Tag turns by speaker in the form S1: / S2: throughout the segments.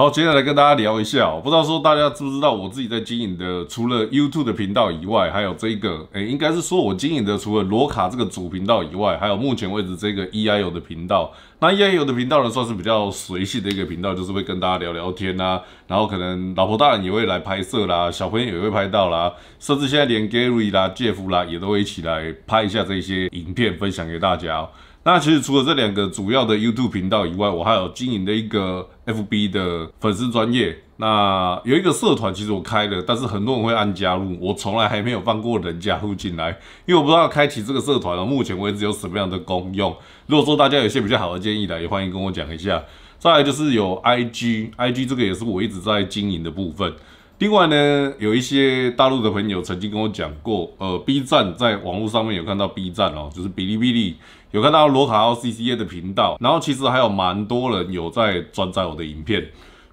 S1: 好，接下来跟大家聊一下，不知道说大家知不知道，我自己在经营的，除了 YouTube 的频道以外，还有这个，哎，应该是说我经营的，除了罗卡这个主频道以外，还有目前为止这个 E I O 的频道。那 E I O 的频道呢，算是比较随性的一个频道，就是会跟大家聊聊天啊，然后可能老婆大人也会来拍摄啦，小朋友也会拍到啦，甚至现在连 Gary 啦、Jeff 啦，也都会一起来拍一下这些影片，分享给大家。那其实除了这两个主要的 YouTube 频道以外，我还有经营的一个 FB 的粉丝专业。那有一个社团，其实我开了，但是很多人会按加入，我从来还没有放过人加入进来，因为我不知道开启这个社团了，目前为止有什么样的功用。如果说大家有些比较好的建议的，也欢迎跟我讲一下。再来就是有 IG，IG 这个也是我一直在经营的部分。另外呢，有一些大陆的朋友曾经跟我讲过，呃，B 站在网络上面有看到 B 站哦，就是哔哩哔哩有看到罗卡奥 C C A 的频道，然后其实还有蛮多人有在转载我的影片，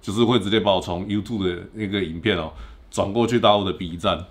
S1: 就是会直接把我从 YouTube 的那个影片哦转过去到我的 B 站。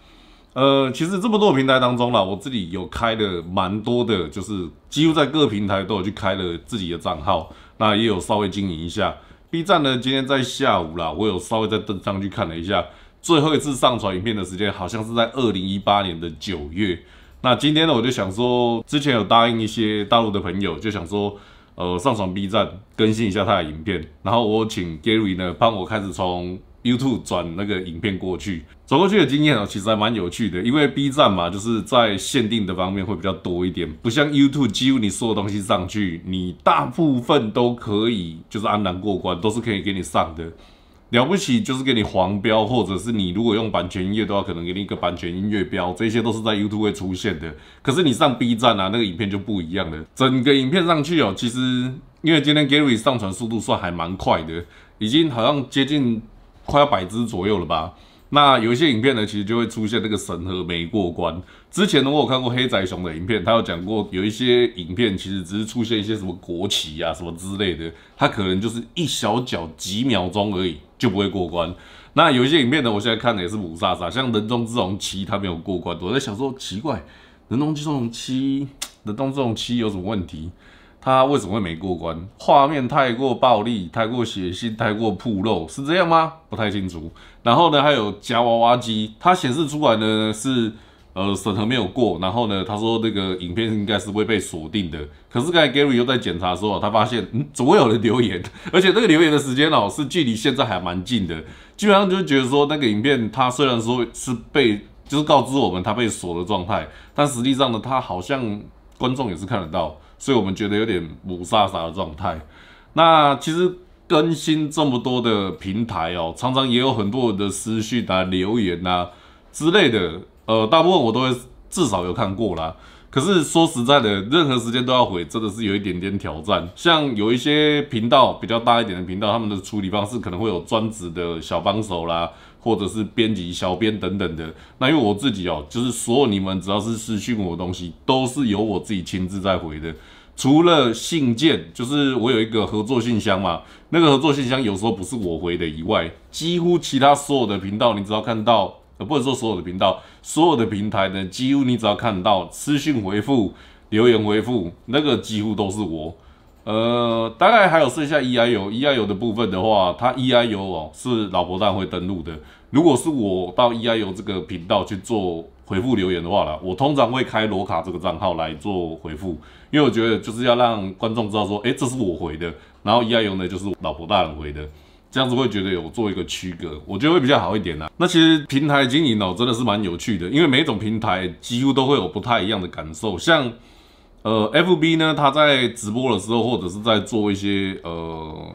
S1: 呃，其实这么多平台当中啦，我自己有开的蛮多的，就是几乎在各平台都有去开了自己的账号，那也有稍微经营一下。B 站呢，今天在下午啦，我有稍微在登上去看了一下。最后一次上传影片的时间好像是在二零一八年的九月。那今天呢，我就想说，之前有答应一些大陆的朋友，就想说，呃，上传 B 站更新一下他的影片。然后我请 Gary 呢帮我开始从 YouTube 转那个影片过去。转过去的经验啊，其实还蛮有趣的，因为 B 站嘛，就是在限定的方面会比较多一点，不像 YouTube，几乎你说的东西上去，你大部分都可以就是安然过关，都是可以给你上的。了不起就是给你黄标，或者是你如果用版权音乐的话，可能给你一个版权音乐标，这些都是在 YouTube 会出现的。可是你上 B 站啊，那个影片就不一样了。整个影片上去哦，其实因为今天 Gary 上传速度算还蛮快的，已经好像接近快要百支左右了吧。那有一些影片呢，其实就会出现那个审核没过关。之前呢，我有看过黑仔熊的影片，他有讲过有一些影片其实只是出现一些什么国旗啊什么之类的，它可能就是一小角几秒钟而已。就不会过关。那有一些影片呢，我现在看的也是五杀杀，像《人中之龙七》，它没有过关。我在想说，奇怪，《人中之龙七》《人中之龙七》有什么问题？它为什么会没过关？画面太过暴力，太过血腥，太过铺露，是这样吗？不太清楚。然后呢，还有夹娃娃机，它显示出来呢是。呃，审核没有过，然后呢，他说那个影片应该是会被锁定的。可是刚才 Gary 又在检查的候，他发现嗯，总会有人留言，而且那个留言的时间哦，是距离现在还蛮近的。基本上就觉得说，那个影片它虽然说是被，就是告知我们它被锁的状态，但实际上呢，它好像观众也是看得到，所以我们觉得有点母撒撒的状态。那其实更新这么多的平台哦，常常也有很多的私讯啊、留言啊之类的。呃，大部分我都会至少有看过啦。可是说实在的，任何时间都要回，真的是有一点点挑战。像有一些频道比较大一点的频道，他们的处理方式可能会有专职的小帮手啦，或者是编辑、小编等等的。那因为我自己哦，就是所有你们只要是私讯我的东西，都是由我自己亲自在回的。除了信件，就是我有一个合作信箱嘛，那个合作信箱有时候不是我回的以外，几乎其他所有的频道，你只要看到。呃，不能说所有的频道，所有的平台呢，几乎你只要看到私信回复、留言回复，那个几乎都是我。呃，大概还有剩下 E I U E I U 的部分的话，它 E I U 哦是老婆大人会登录的。如果是我到 E I U 这个频道去做回复留言的话啦，我通常会开罗卡这个账号来做回复，因为我觉得就是要让观众知道说，哎，这是我回的。然后 E I U 呢，就是老婆大人回的。这样子会觉得有做一个区隔，我觉得会比较好一点啊。那其实平台经营哦，真的是蛮有趣的，因为每种平台几乎都会有不太一样的感受。像呃，FB 呢，它在直播的时候或者是在做一些呃，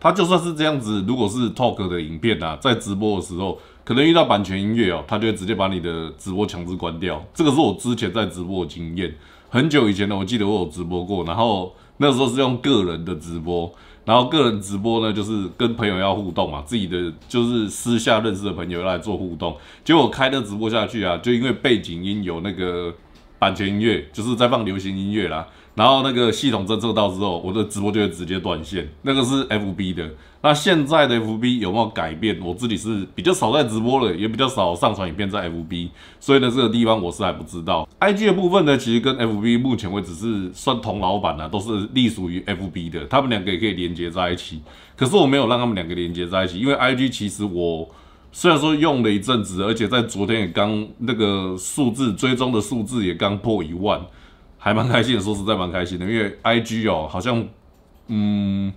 S1: 它就算是这样子，如果是 talk 的影片啊，在直播的时候可能遇到版权音乐哦，它就会直接把你的直播强制关掉。这个是我之前在直播的经验。很久以前呢，我记得我有直播过，然后那时候是用个人的直播，然后个人直播呢就是跟朋友要互动嘛，自己的就是私下认识的朋友来做互动，结果开的直播下去啊，就因为背景音有那个版权音乐，就是在放流行音乐啦，然后那个系统侦测到之后，我的直播就会直接断线，那个是 FB 的。那现在的 FB 有没有改变？我自己是比较少在直播了，也比较少上传影片在 FB，所以呢，这个地方我是还不知道。IG 的部分呢，其实跟 FB 目前为止是算同老板啊，都是隶属于 FB 的，他们两个也可以连接在一起。可是我没有让他们两个连接在一起，因为 IG 其实我虽然说用了一阵子，而且在昨天也刚那个数字追踪的数字也刚破一万，还蛮开心的，说实在蛮开心的，因为 IG 哦好像嗯。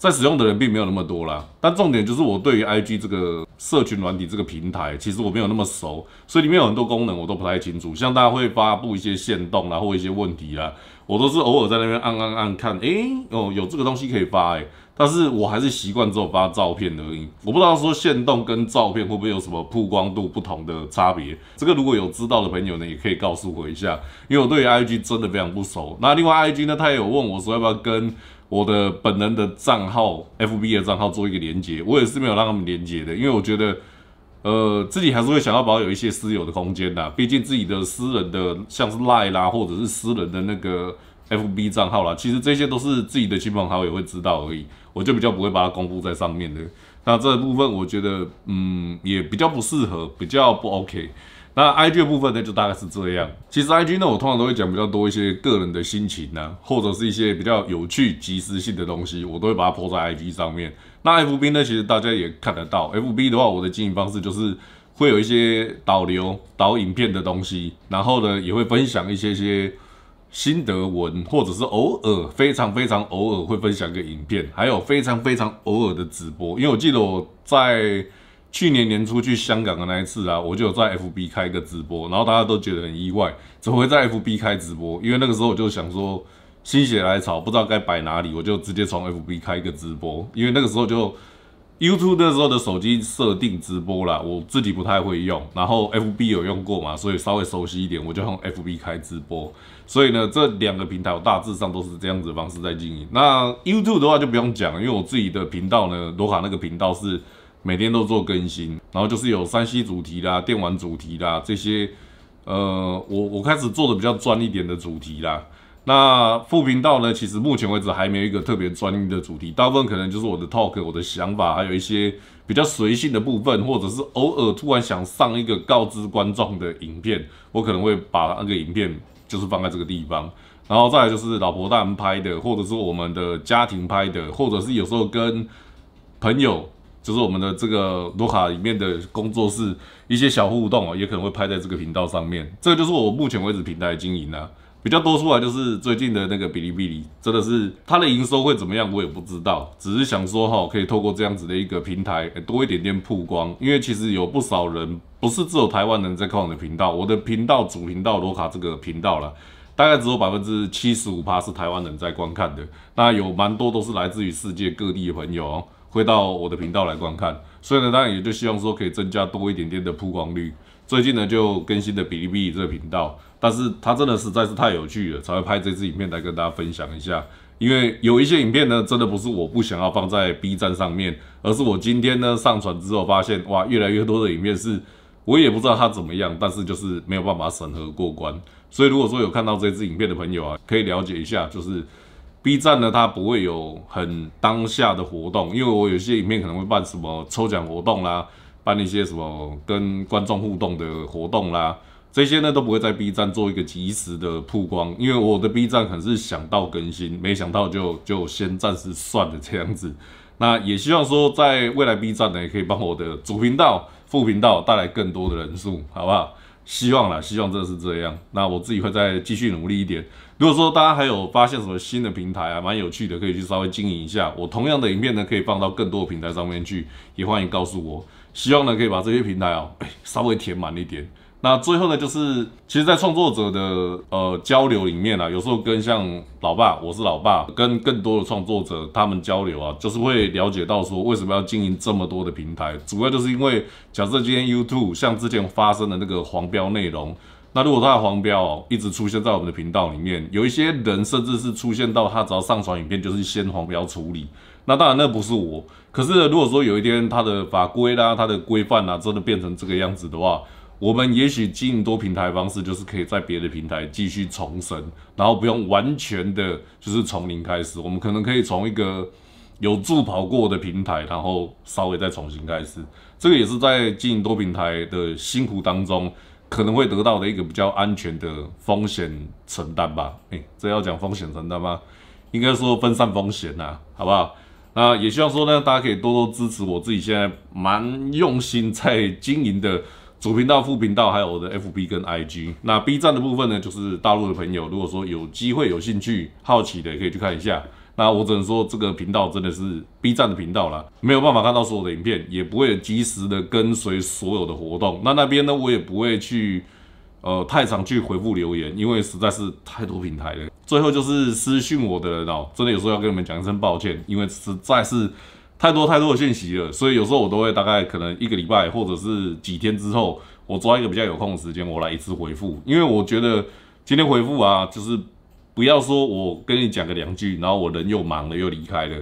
S1: 在使用的人并没有那么多啦，但重点就是我对于 I G 这个社群软体这个平台，其实我没有那么熟，所以里面有很多功能我都不太清楚。像大家会发布一些限动啦，或一些问题啦，我都是偶尔在那边按按按看，诶哦，有这个东西可以发，诶，但是我还是习惯之后发照片而已。我不知道说限动跟照片会不会有什么曝光度不同的差别，这个如果有知道的朋友呢，也可以告诉我一下，因为我对于 I G 真的非常不熟。那另外 I G 呢，他也有问我说要不要跟。我的本人的账号，FB 的账号做一个连接，我也是没有让他们连接的，因为我觉得，呃，自己还是会想要保有一些私有的空间的，毕竟自己的私人的，像是 Line 啦，或者是私人的那个 FB 账号啦，其实这些都是自己的亲朋好友会知道而已，我就比较不会把它公布在上面的。那这部分我觉得，嗯，也比较不适合，比较不 OK。那 I G 的部分呢，就大概是这样。其实 I G 呢，我通常都会讲比较多一些个人的心情呢，或者是一些比较有趣、即时性的东西，我都会把它铺在 I G 上面。那 F B 呢，其实大家也看得到。F B 的话，我的经营方式就是会有一些导流、导影片的东西，然后呢，也会分享一些些心得文，或者是偶尔非常非常偶尔会分享个影片，还有非常非常偶尔的直播。因为我记得我在去年年初去香港的那一次啊，我就在 FB 开一个直播，然后大家都觉得很意外，怎么会在 FB 开直播？因为那个时候我就想说心血来潮，不知道该摆哪里，我就直接从 FB 开一个直播。因为那个时候就 YouTube 那时候的手机设定直播啦，我自己不太会用，然后 FB 有用过嘛，所以稍微熟悉一点，我就用 FB 开直播。所以呢，这两个平台我大致上都是这样子方式在经营。那 YouTube 的话就不用讲，因为我自己的频道呢，罗卡那个频道是。每天都做更新，然后就是有山西主题啦、电玩主题啦这些，呃，我我开始做的比较专一点的主题啦。那副频道呢，其实目前为止还没有一个特别专的主题，大部分可能就是我的 talk、我的想法，还有一些比较随性的部分，或者是偶尔突然想上一个告知观众的影片，我可能会把那个影片就是放在这个地方。然后再来就是老婆大人拍的，或者是我们的家庭拍的，或者是有时候跟朋友。就是我们的这个罗卡里面的工作室一些小互动啊，也可能会拍在这个频道上面。这个就是我目前为止平台经营呢比较多出来，就是最近的那个哔哩哔哩，真的是它的营收会怎么样，我也不知道。只是想说哈，可以透过这样子的一个平台多一点点曝光，因为其实有不少人不是只有台湾人在看我的频道，我的频道主频道罗卡这个频道了，大概只有百分之七十五趴是台湾人在观看的，那有蛮多都是来自于世界各地的朋友哦。会到我的频道来观看，所以呢，当然也就希望说可以增加多一点点的曝光率。最近呢，就更新了比例币这个频道，但是它真的实在是太有趣了，才会拍这支影片来跟大家分享一下。因为有一些影片呢，真的不是我不想要放在 B 站上面，而是我今天呢上传之后发现，哇，越来越多的影片是我也不知道它怎么样，但是就是没有办法审核过关。所以如果说有看到这支影片的朋友啊，可以了解一下，就是。B 站呢，它不会有很当下的活动，因为我有些影片可能会办什么抽奖活动啦，办一些什么跟观众互动的活动啦，这些呢都不会在 B 站做一个及时的曝光，因为我的 B 站能是想到更新，没想到就就先暂时算了这样子。那也希望说，在未来 B 站呢，也可以帮我的主频道、副频道带来更多的人数，好不好？希望啦，希望真的是这样。那我自己会再继续努力一点。如果说大家还有发现什么新的平台啊，蛮有趣的，可以去稍微经营一下。我同样的影片呢，可以放到更多的平台上面去，也欢迎告诉我。希望呢可以把这些平台啊，稍微填满一点。那最后呢，就是其实，在创作者的呃交流里面啊，有时候跟像老爸，我是老爸，跟更多的创作者他们交流啊，就是会了解到说，为什么要经营这么多的平台？主要就是因为，假设今天 YouTube 像之前发生的那个黄标内容，那如果他的黄标一直出现在我们的频道里面，有一些人甚至是出现到他只要上传影片就是先黄标处理。那当然那不是我，可是如果说有一天他的法规啦、他的规范啦，真的变成这个样子的话，我们也许经营多平台方式，就是可以在别的平台继续重生，然后不用完全的，就是从零开始。我们可能可以从一个有助跑过的平台，然后稍微再重新开始。这个也是在经营多平台的辛苦当中，可能会得到的一个比较安全的风险承担吧。诶，这要讲风险承担吗？应该说分散风险呐，好不好？那也希望说呢，大家可以多多支持我自己现在蛮用心在经营的。主频道、副频道，还有我的 FB 跟 IG。那 B 站的部分呢，就是大陆的朋友，如果说有机会、有兴趣、好奇的，可以去看一下。那我只能说，这个频道真的是 B 站的频道了，没有办法看到所有的影片，也不会及时的跟随所有的活动。那那边呢，我也不会去，呃，太常去回复留言，因为实在是太多平台了。最后就是私信我的人，哦、真的有时候要跟你们讲一声抱歉，因为实在是。太多太多的讯息了，所以有时候我都会大概可能一个礼拜或者是几天之后，我抓一个比较有空的时间，我来一次回复。因为我觉得今天回复啊，就是不要说我跟你讲个两句，然后我人又忙了又离开了。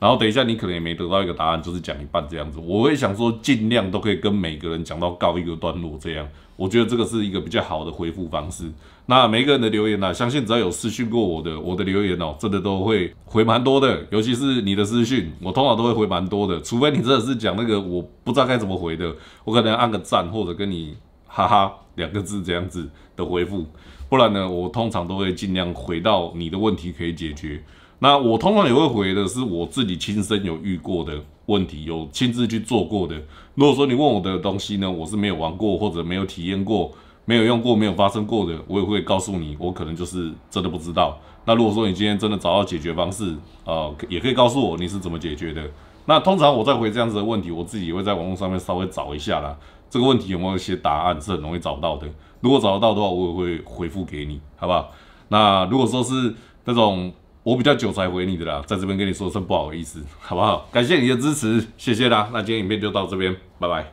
S1: 然后等一下，你可能也没得到一个答案，就是讲一半这样子。我会想说，尽量都可以跟每个人讲到告一个段落这样。我觉得这个是一个比较好的回复方式。那每个人的留言呢，相信只要有私讯过我的，我的留言哦，真的都会回蛮多的。尤其是你的私讯，我通常都会回蛮多的，除非你真的是讲那个我不知道该怎么回的，我可能按个赞或者跟你哈哈两个字这样子的回复。不然呢，我通常都会尽量回到你的问题可以解决。那我通常也会回的是我自己亲身有遇过的问题，有亲自去做过的。如果说你问我的东西呢，我是没有玩过或者没有体验过、没有用过、没有发生过的，我也会告诉你，我可能就是真的不知道。那如果说你今天真的找到解决方式，呃，也可以告诉我你是怎么解决的。那通常我在回这样子的问题，我自己也会在网络上面稍微找一下啦。这个问题有没有一些答案是很容易找到的。如果找得到的话，我也会回复给你，好不好？那如果说是那种。我比较久才回你的啦，在这边跟你说声不好意思，好不好？感谢你的支持，谢谢啦。那今天影片就到这边，拜拜。